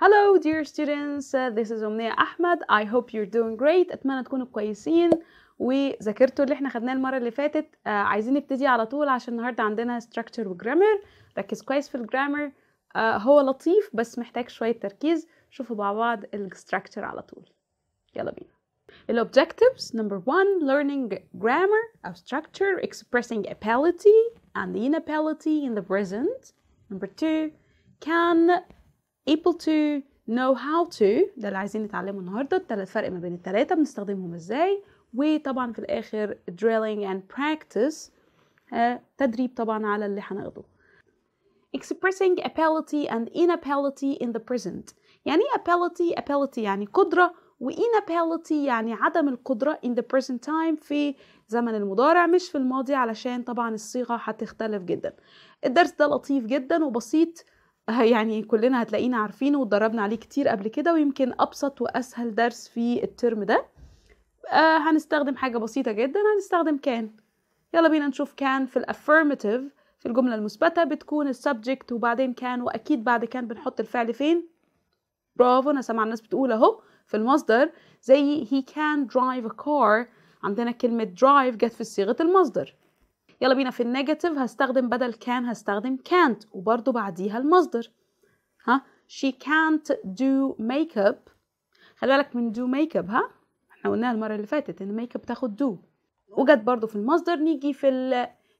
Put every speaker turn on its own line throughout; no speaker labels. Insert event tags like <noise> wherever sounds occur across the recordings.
Hello dear students, uh, this is Omnia Ahmad. I hope you're doing great. أتمنى تكونوا كويسين وذاكرتوا اللي احنا خدناه المرة اللي فاتت uh, عايزين نبتدي على طول عشان النهاردة عندنا structure و grammar. ركز كويس في الجرامر uh, هو لطيف بس محتاج شوية تركيز شوفوا مع بعض الستراكتشر على طول يلا بينا objectives. number one learning grammar of structure expressing ability and inability in the present number two can able to know how to ده اللي عايزين نتعلمه النهارده الثلاث فرق ما بين الثلاثه بنستخدمهم ازاي وطبعا في الاخر drilling and practice آه، تدريب طبعا على اللي هناخده expressing ability and inability in the present يعني ايه ability ability يعني قدره و inability يعني عدم القدره in the present time في زمن المضارع مش في الماضي علشان طبعا الصيغه هتختلف جدا الدرس ده لطيف جدا وبسيط <laughs> يعني كلنا هتلاقينا عارفينه واتدربنا عليه كتير قبل كده ويمكن ابسط واسهل درس في الترم ده آه هنستخدم حاجه بسيطه جدا هنستخدم كان يلا بينا نشوف كان في الافرمتيف في الجمله المثبته بتكون السبجكت وبعدين كان واكيد بعد كان بنحط الفعل فين برافو انا سمع الناس بتقول اهو في المصدر زي he can drive a car عندنا كلمة drive جت في صيغة المصدر يلا بينا في النيجاتيف هستخدم بدل كان هستخدم كانت وبرضو بعديها المصدر ها she can't do makeup خلي بالك من do makeup ها احنا قلناها المرة اللي فاتت ان makeup تاخد do وجت برضو في المصدر نيجي في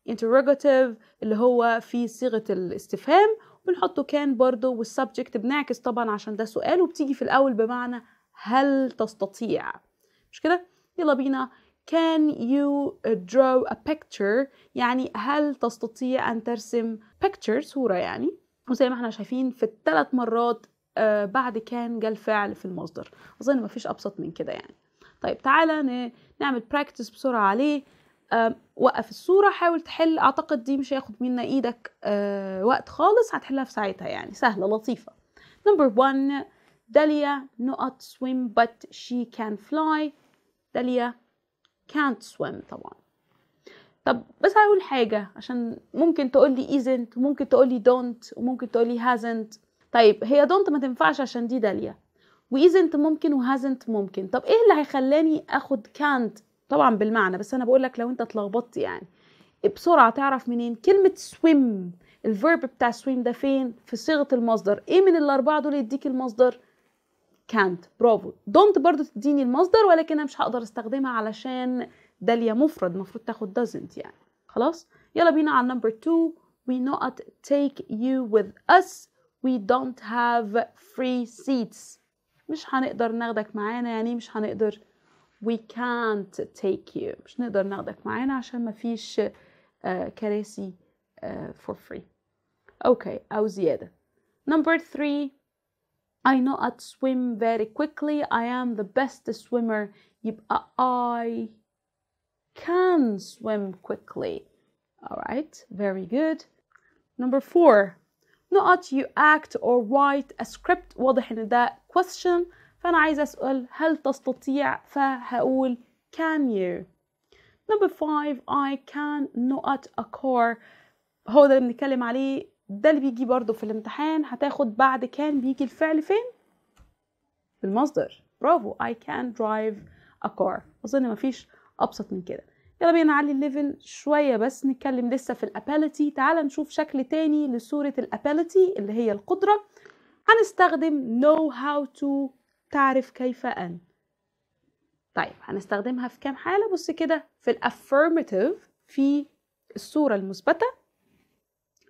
الانتروجاتيف اللي هو في صيغة الاستفهام بنحطه كان برضو والسبجكت بنعكس طبعا عشان ده سؤال وبتيجي في الأول بمعنى هل تستطيع مش كده يلا بينا Can you uh, draw a picture يعني هل تستطيع أن ترسم picture صورة يعني وزي ما احنا شايفين في الثلاث مرات آه، بعد كان جاء الفعل في المصدر أظن مفيش أبسط من كده يعني طيب تعالى نعمل براكتس بسرعة عليه وقف الصورة حاول تحل أعتقد دي مش هياخد منا إيدك آه، وقت خالص هتحلها في ساعتها يعني سهلة لطيفة نمبر one داليا نقط swim but she can fly داليا can't swim طبعا طب بس هقول حاجة عشان ممكن تقولي isn't وممكن تقولي don't وممكن تقولي hasn't طيب هي don't ما تنفعش عشان دي دالية وisn't ممكن وhasn't ممكن طب ايه اللي هيخلاني اخد can't طبعا بالمعنى بس انا بقولك لو انت اتلخبطت يعني بسرعة تعرف منين كلمة swim الفيرب بتاع swim ده فين في صيغة المصدر ايه من الاربعة دول يديك المصدر كانت برافو دونت برضو تديني المصدر ولكن انا مش هقدر استخدمها علشان داليا مفرد المفروض تاخد doesn't يعني خلاص يلا بينا على نمبر 2 we not take you with us we don't have free seats مش هنقدر ناخدك معانا يعني مش هنقدر we can't take you مش نقدر ناخدك معانا عشان فيش uh, كراسي uh, for free اوكي okay. او زيادة number 3 I know I'd swim very quickly. I am the best swimmer. I can swim quickly. All right, very good. Number four, نقط you act or write a script واضح ان ده question فانا عايزه اسال هل تستطيع فهقول can you number five I can نقط a car هو ده اللي بنتكلم عليه ده اللي بيجي برضو في الامتحان هتاخد بعد كان بيجي الفعل فين في المصدر برافو I can drive a car أظن مفيش أبسط من كده يلا بينا نعلي الليفل شوية بس نتكلم لسه في الابيلتي تعال نشوف شكل تاني لصورة الابيلتي اللي هي القدرة هنستخدم know how to تعرف كيف أن طيب هنستخدمها في كام حالة بص كده في الافيرماتيف في الصورة المثبتة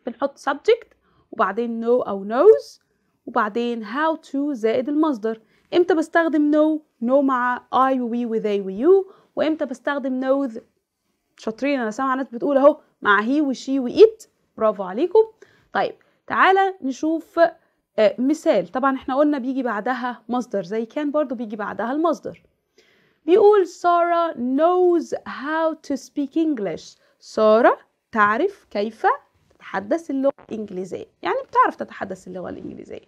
بنحط subject وبعدين no أو knows وبعدين how to زائد المصدر امتى بستخدم no no مع I و we و they و you وامتى بستخدم knows شاطرين انا سامعه ناس بتقول اهو مع هي وشي it برافو عليكم طيب تعالى نشوف آه، مثال طبعا احنا قلنا بيجي بعدها مصدر زي كان برضو بيجي بعدها المصدر بيقول سارة knows how to speak English سارة تعرف كيف تتحدث اللغة الإنجليزية يعني بتعرف تتحدث اللغة الإنجليزية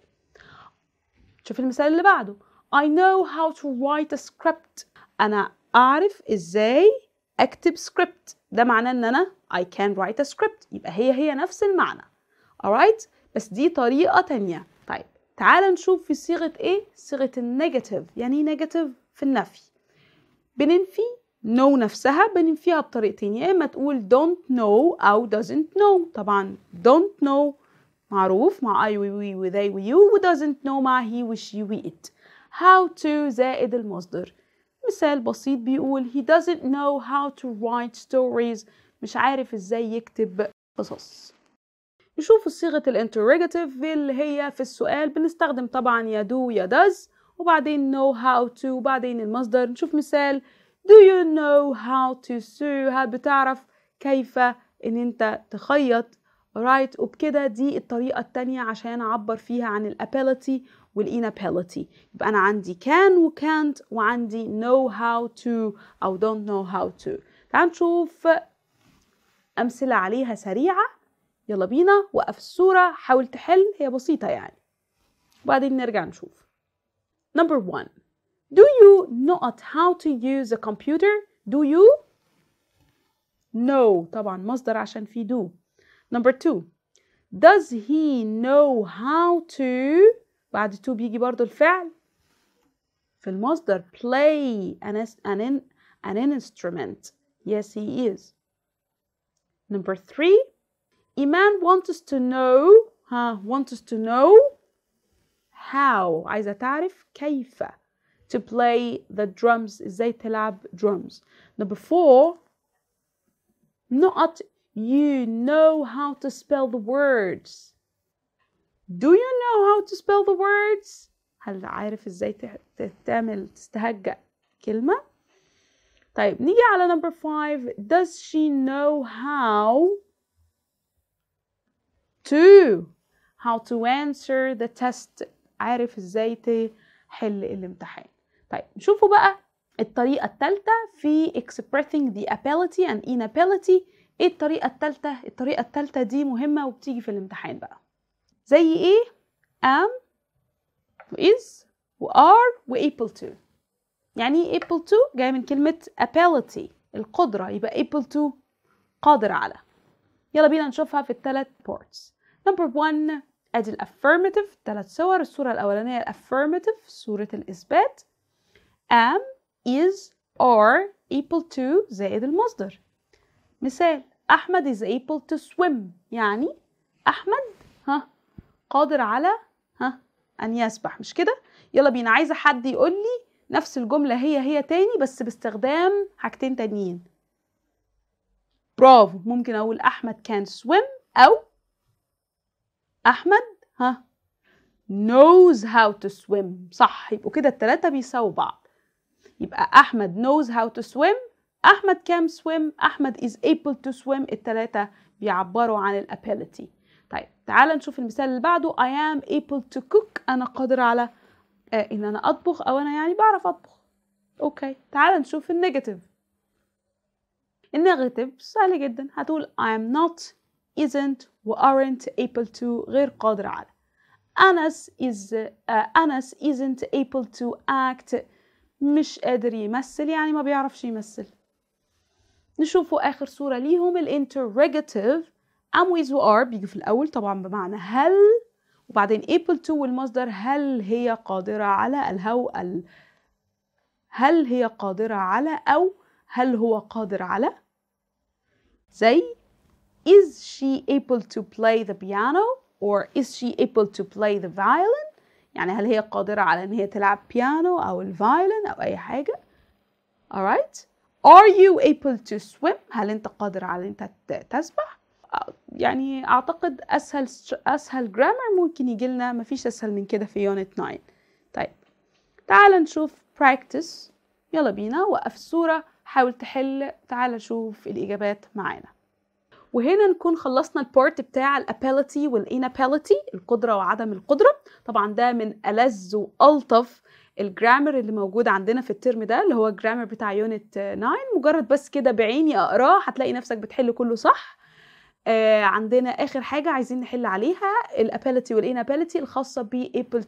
شوف المثال اللي بعده I know how to write a script أنا أعرف إزاي أكتب script ده معناه إن أنا I can write a script يبقى هي هي نفس المعنى alright بس دي طريقة تانية طيب تعال نشوف في صيغة إيه صيغة النيجاتيف يعني إيه نيجاتيف في النفي بننفي know نفسها بننفيها بطريقتين يا اما تقول don't know او doesn't know طبعا don't know معروف مع I, we, we, we, they, we, you و doesn't know مع he, we, she, we, it how to زائد المصدر مثال بسيط بيقول he doesn't know how to write stories مش عارف ازاي يكتب قصص نشوف صيغة الانتروجاتيف اللي هي في السؤال بنستخدم طبعا يا دو يا داز وبعدين know how to وبعدين المصدر نشوف مثال Do you know how to sew هل بتعرف كيف ان انت تخيط right وبكده دي الطريقة التانية عشان اعبر فيها عن الابيلتي والإنابيلتي يبقى أنا عندي can و can't وعندي know how to أو don't know how to تعال نشوف أمثلة عليها سريعة يلا بينا وقف الصورة حاول تحل هي بسيطة يعني وبعدين نرجع نشوف number one Do you not how to use a computer? Do you? No طبعا مصدر عشان في do. Number two. Does he know how to بعد to بيجي برضو الفعل في المصدر play an, an, an instrument. Yes, he is. Number three. Iman wants to know ها wants to know how عايزة تعرف كيف to play the drums ازاي تلعب drums number four not you know how to spell the words do you know how to spell the words هل عارف ازاي تعمل تستهجأ كلمة طيب نيجي على number five does she know how to how to answer the test عارف ازاي تحل الامتحان طيب نشوفوا بقى الطريقة التالتة في expressing the ability and inability ايه الطريقة التالتة؟ الطريقة التالتة دي مهمة وبتيجي في الامتحان بقى زي ايه؟ am و is و are و able to يعني ايه able to؟ جاي من كلمة ability القدرة يبقى able to قادر على يلا بينا نشوفها في الثلاث بورتس نمبر 1 ادي الافيرماتيف ثلاث صور الصورة الأولانية الافيرماتيف صورة الإثبات am is are equal to زائد المصدر مثال أحمد is able to swim يعني أحمد ها قادر على ها أن يسبح مش كده يلا بينا عايزة حد يقول لي نفس الجملة هي هي تاني بس باستخدام حاجتين تانيين برافو ممكن أقول أحمد can swim أو أحمد ها knows how to swim صح يبقوا كده التلاتة بيساووا بعض يبقى أحمد knows how to swim أحمد can swim أحمد is able to swim التلاتة بيعبروا عن الابيلتي طيب تعال نشوف المثال اللي بعده I am able to cook أنا قادر على آه إن أنا أطبخ أو أنا يعني بعرف أطبخ أوكي تعال نشوف النيجاتيف النيجاتيف سهل جدا هتقول I am not isn't و aren't able to غير قادر على أنس is uh, آه، أنس isn't able to act مش قادر يمثل يعني ما بيعرفش يمثل نشوفوا آخر صورة ليهم الانتروجاتيف am with ار بيجي في الأول طبعا بمعنى هل وبعدين able to والمصدر هل هي قادرة على الهو ال هل هي قادرة على أو هل هو قادر على زي is she able to play the piano or is she able to play the violin يعني هل هي قادرة على إن هي تلعب بيانو أو الفايلن أو أي حاجة alright are you able to swim هل أنت قادر على أنت تسبح يعني أعتقد أسهل أسهل جرامر ممكن يجي لنا مفيش أسهل من كده في يونت 9 طيب تعال نشوف practice يلا بينا وقف الصورة حاول تحل تعال شوف الإجابات معانا وهنا نكون خلصنا البارت بتاع الابيلتي والانابيلتي القدرة وعدم القدرة طبعا ده من ألذ وألطف الجرامر اللي موجود عندنا في الترم ده اللي هو الجرامر بتاع يونت 9 مجرد بس كده بعيني اقراه هتلاقي نفسك بتحل كله صح آه عندنا اخر حاجه عايزين نحل عليها الابيلتي والانابيلتي الخاصه بابل 2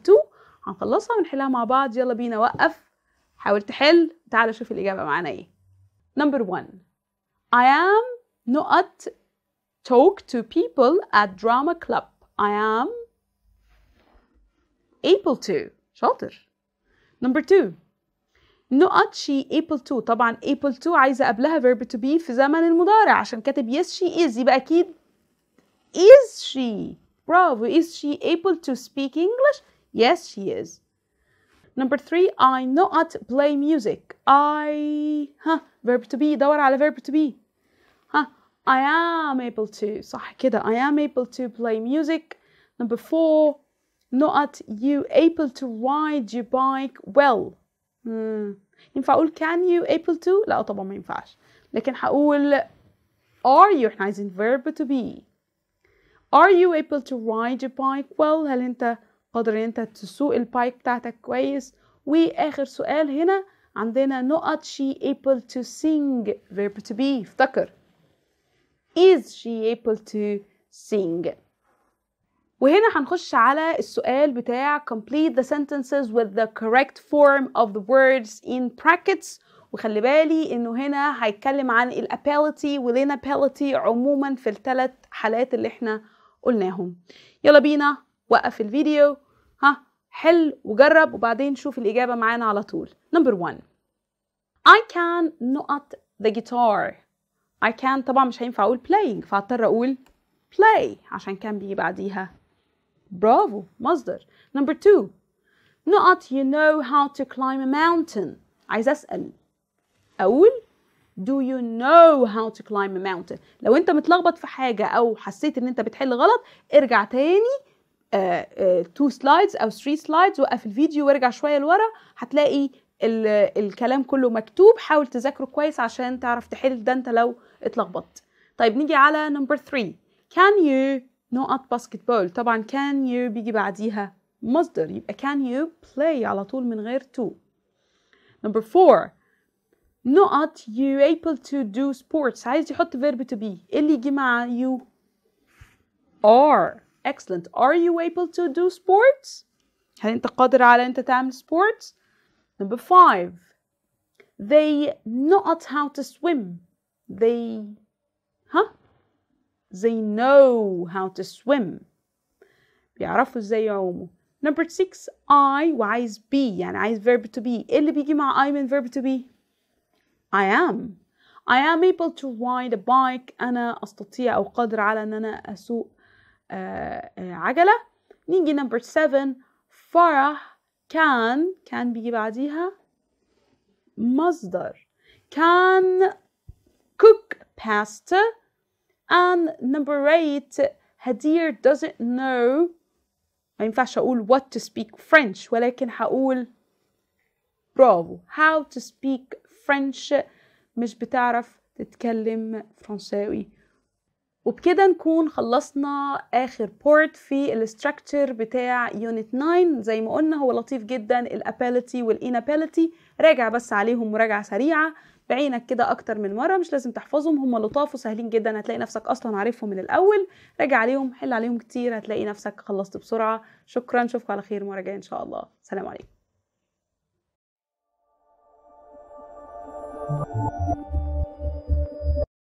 هنخلصها ونحلها مع بعض يلا بينا وقف حاول تحل تعال شوف الاجابه معانا ايه نمبر 1 I am not talk to people at drama club I am able to شاطر Number 2 not she able to طبعا able to عايزه قبلها verb to be في زمن المضارع عشان كاتب yes she is يبقى اكيد is she Bravo. is she able to speak English yes she is number 3 I not play music I ها verb to be دور على verb to be ها I am able to صح كده I am able to play music number 4 not you able to ride your bike well In hmm. ينفع اقول can you able to لا طبعا ما ينفعش لكن هقول are you احنا عايزين verb to be are you able to ride your bike well هل انت قادر انت تسوق البايك بتاعتك كويس واخر سؤال هنا عندنا at she able to sing verb to be افتكر is she able to sing وهنا هنخش على السؤال بتاع complete the sentences with the correct form of the words in brackets وخلي بالي انه هنا هيتكلم عن الابيلتي والانابيلتي عموما في الثلاث حالات اللي احنا قلناهم يلا بينا وقف الفيديو ها حل وجرب وبعدين شوف الإجابة معانا على طول نمبر 1 I can not the guitar I can طبعا مش هينفع أقول playing فهضطر أقول play عشان كان بيجي بعديها برافو مصدر نمبر 2 نقط you know how to climb a mountain عايز أسأل أقول Do you know how to climb a mountain لو أنت متلخبط في حاجة أو حسيت إن أنت بتحل غلط ارجع تاني تو آه، سلايدز آه، أو three سلايدز وقف الفيديو وارجع شوية لورا هتلاقي الكلام كله مكتوب حاول تذاكره كويس عشان تعرف تحل ده أنت لو اتلخبطت طيب نيجي على نمبر 3 Can you نقط basketball. طبعا can you بيجي بعديها مصدر يبقى can you play على طول من غير to number four not you able to do sports عايز يحط verb to be اللي يجي you are excellent are you able to do sports هل انت قادر على انت تعمل sports number five they not how to swim they huh they know how to swim. بيعرفوا ازاي Number six, I wise be. يعني عايز verb to be. إيه اللي بيجي مع I is verb to be? I am. I am able to ride a bike. أنا أستطيع أو قادر على أن أنا أسوق عجلة. نيجي number seven, Farah can. Can بيجي بعديها. مصدر. Can cook pasta. And number eight, Hadir doesn't know ما ينفعش أقول what to speak French ولكن هقول برافو how to speak French مش بتعرف تتكلم فرنساوي وبكده نكون خلصنا آخر بورت في الستركتر بتاع يونت 9 زي ما قلنا هو لطيف جدا الابيلتي والانابيلتي راجع بس عليهم مراجعة سريعة بعينك كده اكتر من مره مش لازم تحفظهم هم لطاف وسهلين جدا هتلاقي نفسك اصلا عارفهم من الاول راجع عليهم حل عليهم كتير هتلاقي نفسك خلصت بسرعه شكرا اشوفكم على خير مره جايه ان شاء الله سلام عليكم